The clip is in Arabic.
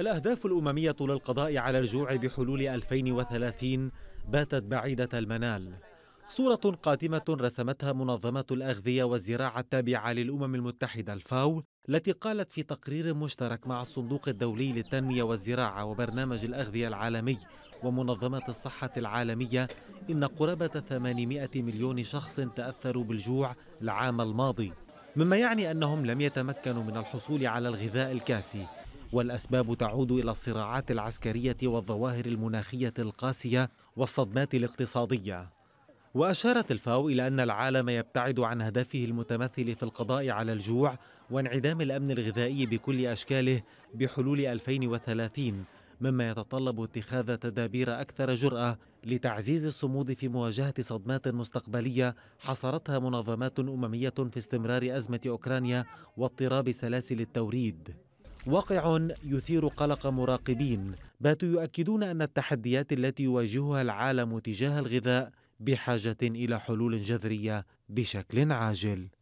الأهداف الأممية للقضاء على الجوع بحلول 2030 باتت بعيدة المنال صورة قاتمة رسمتها منظمة الأغذية والزراعة التابعة للأمم المتحدة الفاو التي قالت في تقرير مشترك مع الصندوق الدولي للتنمية والزراعة وبرنامج الأغذية العالمي ومنظمة الصحة العالمية إن قرابة 800 مليون شخص تأثروا بالجوع العام الماضي مما يعني أنهم لم يتمكنوا من الحصول على الغذاء الكافي والأسباب تعود إلى الصراعات العسكرية والظواهر المناخية القاسية والصدمات الاقتصادية وأشارت الفاو إلى أن العالم يبتعد عن هدفه المتمثل في القضاء على الجوع وانعدام الأمن الغذائي بكل أشكاله بحلول 2030 مما يتطلب اتخاذ تدابير أكثر جرأة لتعزيز الصمود في مواجهة صدمات مستقبلية حصرتها منظمات أممية في استمرار أزمة أوكرانيا واضطراب سلاسل التوريد واقع يثير قلق مراقبين باتوا يؤكدون أن التحديات التي يواجهها العالم تجاه الغذاء بحاجة إلى حلول جذرية بشكل عاجل